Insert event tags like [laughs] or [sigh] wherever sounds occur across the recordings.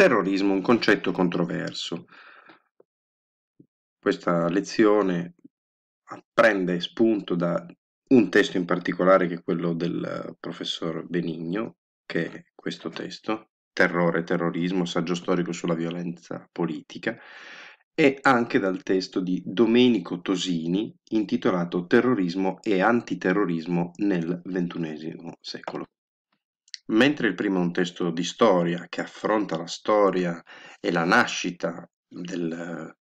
Terrorismo, un concetto controverso. Questa lezione ah, prende spunto da un testo in particolare che è quello del professor Benigno, che è questo testo, Terrore terrorismo, saggio storico sulla violenza politica, e anche dal testo di Domenico Tosini intitolato Terrorismo e antiterrorismo nel XXI secolo. Mentre il primo è un testo di storia che affronta la storia e la nascita del eh,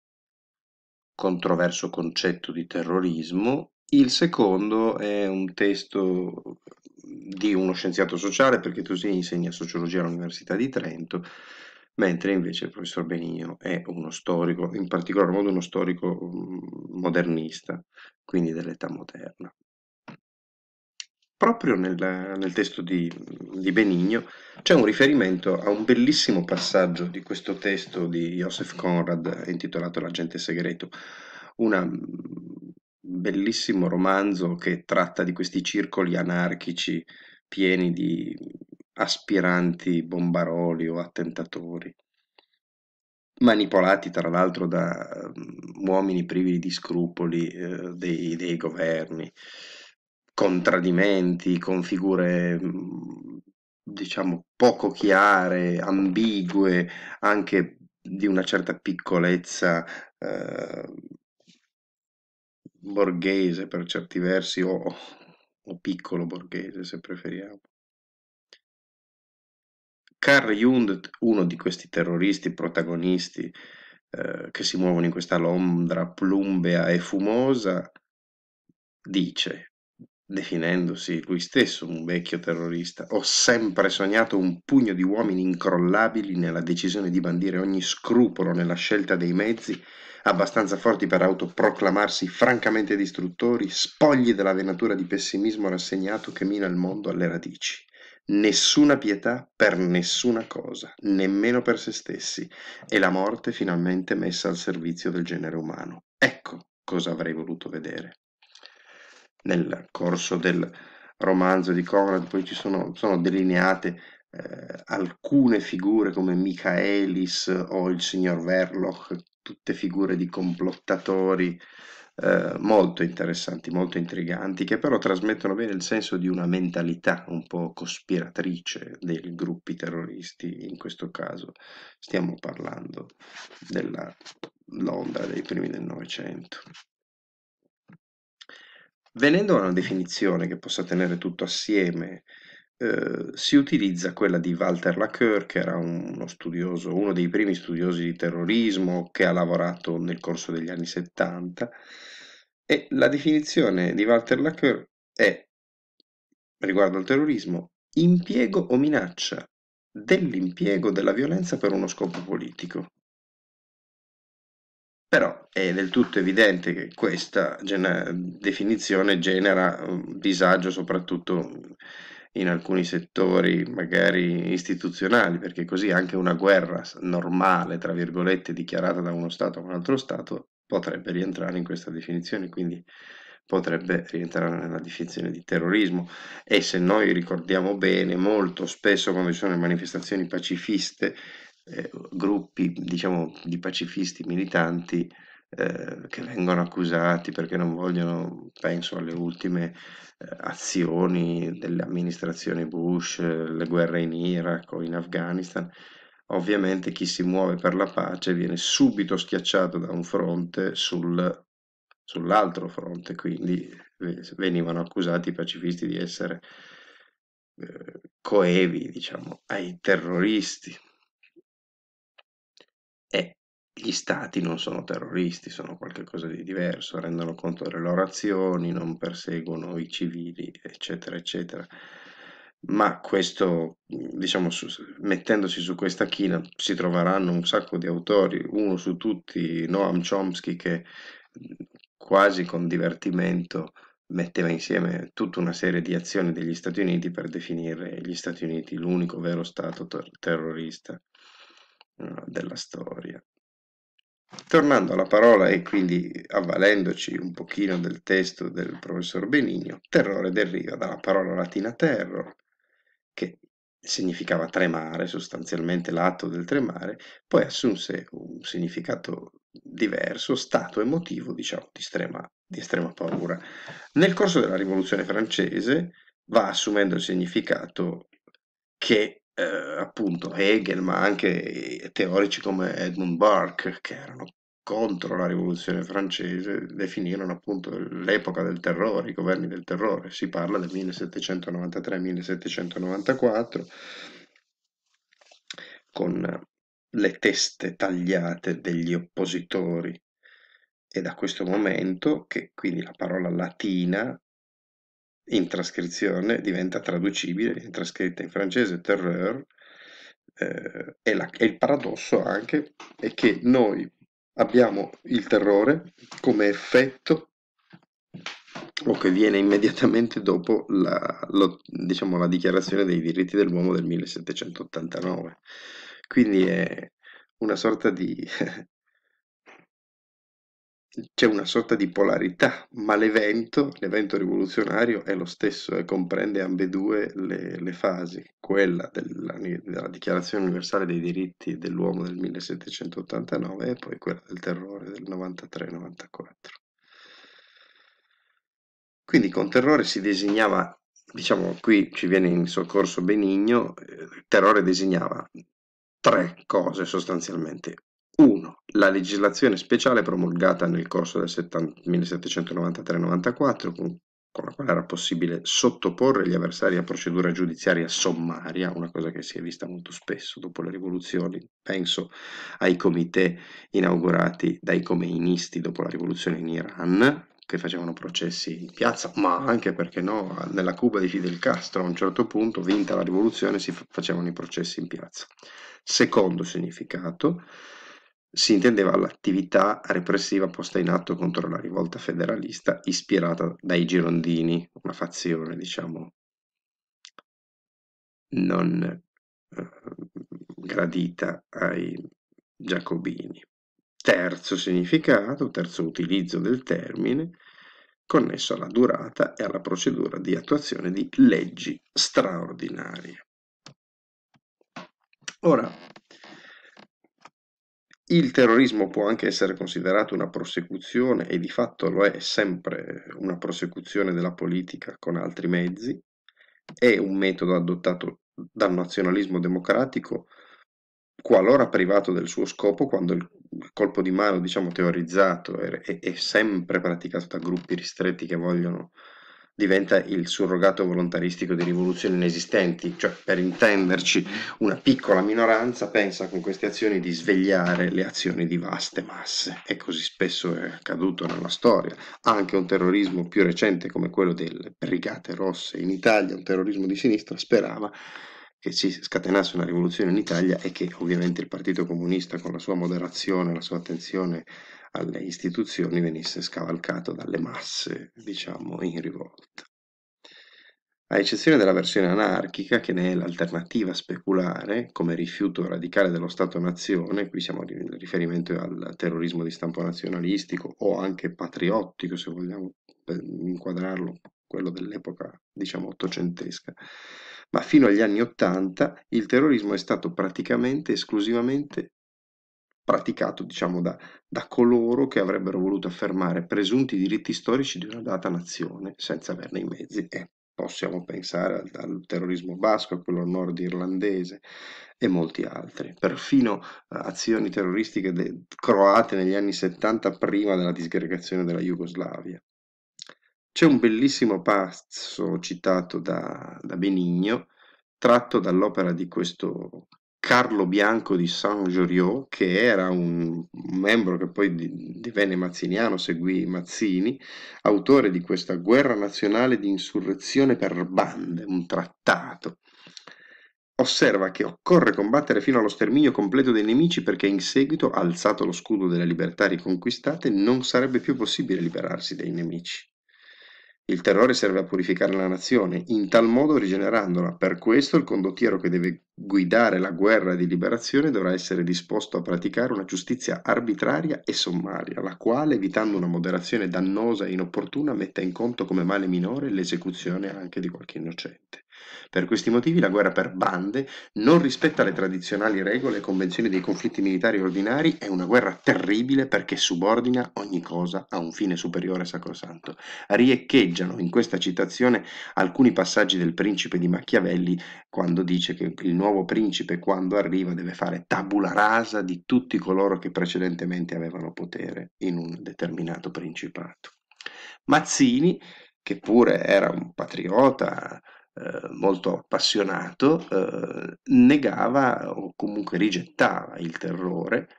controverso concetto di terrorismo, il secondo è un testo di uno scienziato sociale perché tu si insegna sociologia all'Università di Trento, mentre invece il professor Benigno è uno storico, in particolar modo uno storico mm, modernista, quindi dell'età moderna proprio nel, nel testo di, di, Benigno c'è un riferimento a un bellissimo passaggio di questo testo di Joseph Conrad intitolato L'agente segreto, un mm, bellissimo romanzo che tratta di questi circoli anarchici pieni di aspiranti bombaroli o attentatori, manipolati tra l'altro da mm, uomini privi di scrupoli eh, dei, dei governi con tradimenti, con figure mhmm, diciamo poco chiare, ambigue, anche di una certa piccolezza eh, borghese per certi versi o, o piccolo borghese se preferiamo. Carl Jung, uno di questi terroristi protagonisti eh, che si muovono in questa Londra plumbea e fumosa, dice definendosi lui stesso un vecchio terrorista, ho sempre sognato un pugno di uomini incrollabili nella decisione di bandire ogni scrupolo nella scelta dei mezzi, abbastanza forti per autoproclamarsi francamente distruttori, spogli della venatura di pessimismo rassegnato che mina il mondo alle radici. Nessuna pietà per nessuna cosa, nemmeno per se stessi, e la morte finalmente messa al servizio del genere umano. Ecco cosa avrei voluto vedere nel corso del romanzo di Conrad, poi ci sono, sono delineate eh, alcune figure come Michaelis o il signor Verloch, tutte figure di complottatori eh, molto interessanti, molto intriganti, che però trasmettono bene il senso di una mentalità un po' cospiratrice dei gruppi terroristi, in questo caso stiamo parlando della Londra dei primi del Novecento. Venendo a una definizione che possa tenere tutto assieme, eh, si utilizza quella di Walter Lacoeur, che era uno studioso, uno dei primi studiosi di terrorismo che ha lavorato nel corso degli anni 70. E la definizione di Walter Lacoeur è, riguardo al terrorismo, impiego o minaccia dell'impiego della violenza per uno scopo politico. Però è del tutto evidente che questa gener- definizione genera disagio soprattutto in alcuni settori magari istituzionali, perché così anche una guerra normale, tra virgolette, dichiarata da uno Stato a un altro Stato potrebbe rientrare in questa definizione, quindi potrebbe rientrare nella definizione di terrorismo e se noi ricordiamo bene molto spesso quando ci sono le manifestazioni pacifiste eh, gruppi diciamo, di pacifisti militanti eh, che vengono accusati perché non vogliono, penso alle ultime eh, azioni delle amministrazioni Bush, le guerre in Iraq o in Afghanistan. Ovviamente chi si muove per la pace viene subito schiacciato da un fronte sul, sull'altro fronte, quindi eh, venivano accusati i pacifisti di essere coevi diciamo, ai terroristi e gli stati non sono terroristi, sono qualcosa di diverso, rendono conto delle loro azioni, non perseguono i civili, eccetera, eccetera. Ma questo, diciamo, su, mettendosi su questa china si troveranno un sacco di autori, uno su tutti, Noam Chomsky, che quasi con divertimento metteva insieme tutta una serie di azioni degli Stati Uniti per definire gli Stati Uniti l'unico vero Stato ter- terrorista. Eh, della storia. Tornando alla parola e quindi avvalendoci un pochino del testo del professor Benigno, terrore deriva dalla parola latina terro, che significava tremare, sostanzialmente l'atto del tremare, poi assunse un significato diverso, stato emotivo, diciamo, di, estrema, di estrema paura. Nel corso della rivoluzione francese va assumendo il significato che eh, appunto Hegel, ma anche teorici come Edmund Burke, che erano contro la rivoluzione francese, definirono appunto l'epoca del terrore, i governi del terrore. Si parla del 1793-1794 con le teste tagliate degli oppositori. E da questo momento, che quindi la parola latina in trascrizione diventa traducibile, viene trascritta in francese terreur, eh, e, la, e il paradosso anche è che noi abbiamo il terrore come effetto o che viene immediatamente dopo la, lo, diciamo, la dichiarazione dei diritti dell'uomo del 1789. Quindi è una sorta di [laughs] c'è una sorta di polarità, ma l'evento, l'evento rivoluzionario è lo stesso e eh, comprende ambedue le, le fasi, quella della, della, Dichiarazione universale dei diritti dell'uomo del 1789 e poi quella del terrore del 93-94. Quindi con terrore si designava, diciamo qui ci viene in soccorso Benigno, il eh, terrore designava tre cose sostanzialmente. 1. La legislazione speciale promulgata nel corso del 1793-94 con, con la quale era possibile sottoporre gli avversari a procedura giudiziaria sommaria, una cosa che si è vista molto spesso dopo le rivoluzioni, penso ai comitè inaugurati dai comeinisti dopo la rivoluzione in Iran, che facevano processi in piazza, ma anche perché no, nella Cuba di Fidel Castro a un certo punto, vinta la rivoluzione, si facevano i processi in piazza. Secondo significato, si intendeva l'attività repressiva posta in atto contro la rivolta federalista ispirata dai Girondini, una fazione, diciamo, non eh, gradita ai giacobini. Terzo significato, terzo utilizzo del termine, connesso alla durata e alla procedura di attuazione di leggi straordinarie. Ora, il terrorismo può anche essere considerato una prosecuzione, e di fatto lo è sempre una prosecuzione della politica con altri mezzi, è un metodo adottato dal nazionalismo democratico qualora privato del suo scopo, quando il colpo di mano, diciamo, teorizzato è, è sempre praticato da gruppi ristretti che vogliono diventa il surrogato volontaristico di rivoluzioni inesistenti, cioè per intenderci una piccola minoranza pensa con queste azioni di svegliare le azioni di vaste masse e così spesso è accaduto nella storia, anche un terrorismo più recente come quello delle Brigate Rosse in Italia, un terrorismo di sinistra sperava che si scatenasse una rivoluzione in Italia e che ovviamente il Partito Comunista con la sua moderazione, la sua attenzione alle istituzioni venisse scavalcato dalle masse, diciamo, in rivolta. A eccezione della versione anarchica, che ne è l'alternativa speculare, come rifiuto radicale dello Stato-nazione, qui siamo in riferimento al terrorismo di stampo nazionalistico o anche patriottico, se vogliamo inquadrarlo, quello dell'epoca, diciamo, ottocentesca, ma fino agli anni ottanta il terrorismo è stato praticamente esclusivamente praticato diciamo, da, da, coloro che avrebbero voluto affermare presunti diritti storici di una data nazione senza averne i mezzi. E possiamo pensare al, al terrorismo basco, a quello nordirlandese e molti altri, perfino eh, azioni terroristiche de, croate negli anni 70 prima della disgregazione della Jugoslavia. C'è un bellissimo passo citato da, da Benigno, tratto dall'opera di questo Carlo Bianco di Saint-Joriot, che era un, un membro che poi divenne mazziniano, seguì Mazzini, autore di questa guerra nazionale di insurrezione per bande, un trattato. Osserva che occorre combattere fino allo sterminio completo dei nemici perché in seguito, alzato lo scudo delle libertà riconquistate, non sarebbe più possibile liberarsi dai nemici. Il terrore serve a purificare la nazione, in tal modo rigenerandola. Per questo il condottiero che deve guidare la guerra di liberazione dovrà essere disposto a praticare una giustizia arbitraria e sommaria, la quale, evitando una moderazione dannosa e inopportuna, metta in conto come male minore l'esecuzione anche di qualche innocente. Per questi motivi la guerra per bande non rispetta le tradizionali regole e convenzioni dei conflitti militari ordinari, è una guerra terribile perché subordina ogni cosa a un fine superiore e sacrosanto. Riecheggiano in questa citazione alcuni passaggi del principe di Machiavelli quando dice che il nuovo principe quando arriva deve fare tabula rasa di tutti coloro che precedentemente avevano potere in un determinato principato. Mazzini, che pure era un patriota, eh, molto appassionato, eh, negava o comunque rigettava il terrore,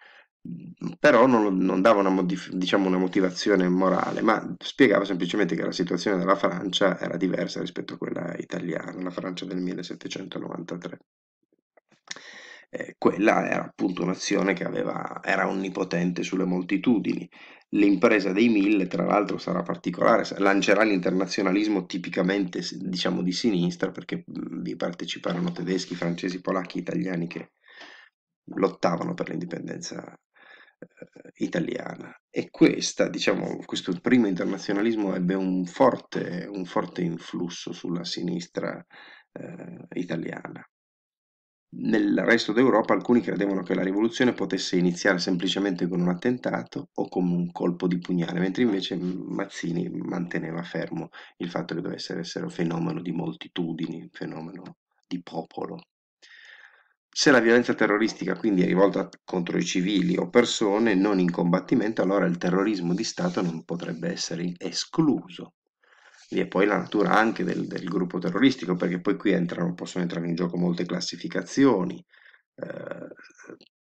mm, però non, non dava una, diciamo una, motivazione morale, ma spiegava semplicemente che la situazione della Francia era diversa rispetto a quella italiana, la Francia del 1793. Eh, quella era appunto un'azione che aveva, era onnipotente sulle moltitudini. L'impresa dei mille, tra l'altro, sarà particolare, lancerà l'internazionalismo tipicamente diciamo di sinistra, perché vi mhmm, parteciparono tedeschi, francesi, polacchi, italiani che lottavano per l'indipendenza eh, italiana e questa, diciamo, questo primo internazionalismo ebbe un forte, un forte influsso sulla sinistra eh, italiana. Nel resto d'Europa alcuni credevano che la rivoluzione potesse iniziare semplicemente con un attentato o con un colpo di pugnale, mentre invece Mazzini manteneva fermo il fatto che dovesse essere un fenomeno di moltitudini, un fenomeno di popolo. Se la violenza terroristica quindi è rivolta contro i civili o persone non in combattimento, allora il terrorismo di Stato non potrebbe essere escluso vi è poi la natura anche del, del, gruppo terroristico, perché poi qui entrano, possono entrare in gioco molte classificazioni, eh,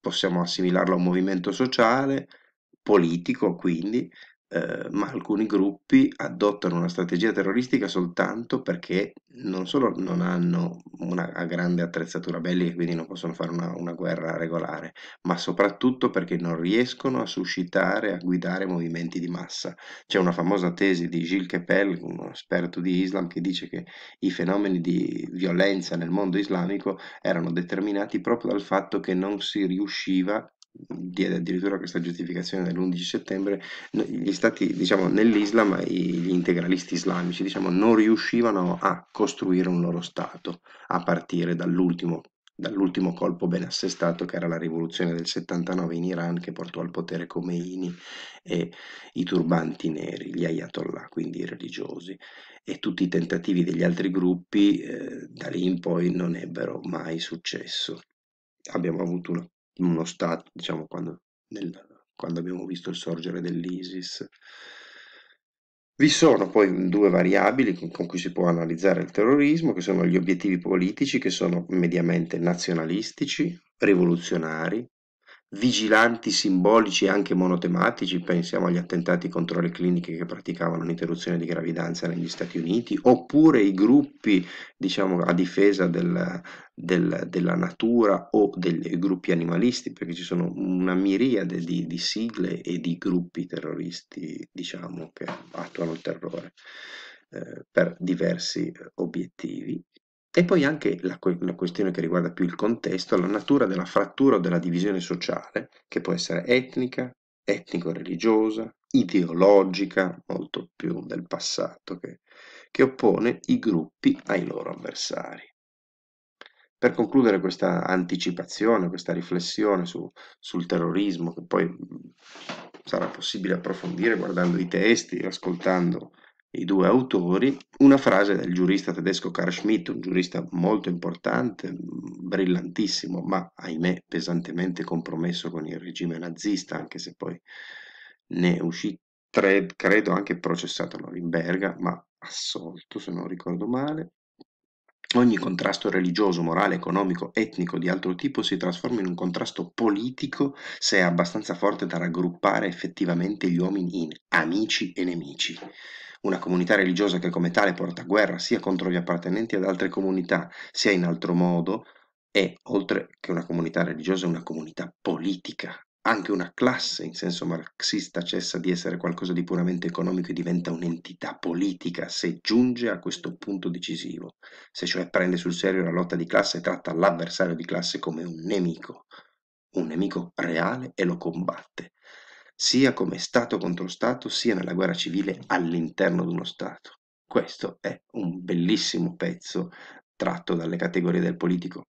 possiamo assimilarlo a un movimento sociale, politico quindi, eh, ma alcuni gruppi adottano una strategia terroristica soltanto perché non solo non hanno una grande attrezzatura bellica, e quindi non possono fare una, una guerra regolare, ma soprattutto perché non riescono a suscitare, a guidare movimenti di massa. C'è una famosa tesi di Gilles Kepel, un esperto di Islam, che dice che i fenomeni di violenza nel mondo islamico erano determinati proprio dal fatto che non si riusciva diede addirittura questa giustificazione dell'11 settembre, gli stati, diciamo, nell'Islam gli integralisti islamici diciamo, non riuscivano a costruire un loro Stato a partire dall'ultimo, dall'ultimo colpo ben assestato che era la rivoluzione del 79 in Iran che portò al potere Khomeini e i turbanti neri, gli ayatollah, quindi i religiosi e tutti i tentativi degli altri gruppi eh, da lì in poi non ebbero mai successo. Abbiamo avuto una in uno stato, diciamo, quando, nel, quando abbiamo visto il sorgere dell'ISIS. Vi sono poi due variabili con cui si può analizzare il terrorismo, che sono gli obiettivi politici, che sono mediamente nazionalistici, rivoluzionari, vigilanti simbolici anche monotematici, pensiamo agli attentati contro le cliniche che praticavano l'interruzione di gravidanza negli Stati Uniti, oppure i gruppi diciamo, a difesa del, del, della natura o dei gruppi animalisti, perché ci sono una miriade di, di sigle e di gruppi terroristi diciamo, che attuano il terrore eh, per diversi eh, obiettivi e poi anche la, la, questione che riguarda più il contesto, la natura della frattura o della divisione sociale, che può essere etnica, etnico-religiosa, ideologica, molto più del passato, che, che oppone i gruppi ai loro avversari. Per concludere questa anticipazione, questa riflessione su, sul terrorismo, che poi mm, sarà possibile approfondire guardando i testi, ascoltando i due autori, una frase del giurista tedesco Carl Schmitt, un giurista molto importante, brillantissimo, ma ahimè pesantemente compromesso con il regime nazista, anche se poi ne uscì, credo anche processato a Norimberga, ma assolto se non ricordo male. Ogni contrasto religioso, morale, economico, etnico di altro tipo si trasforma in un contrasto politico se è abbastanza forte da raggruppare effettivamente gli uomini in amici e nemici. Una comunità religiosa che come tale porta guerra sia contro gli appartenenti ad altre comunità, sia in altro modo, è, oltre che una comunità religiosa, una comunità politica anche una classe in senso marxista cessa di essere qualcosa di puramente economico e diventa un'entità politica se giunge a questo punto decisivo, se cioè prende sul serio la lotta di classe e tratta l'avversario di classe come un nemico, un nemico reale e lo combatte, sia come Stato contro Stato, sia nella guerra civile all'interno di uno Stato. Questo è un bellissimo pezzo tratto dalle categorie del politico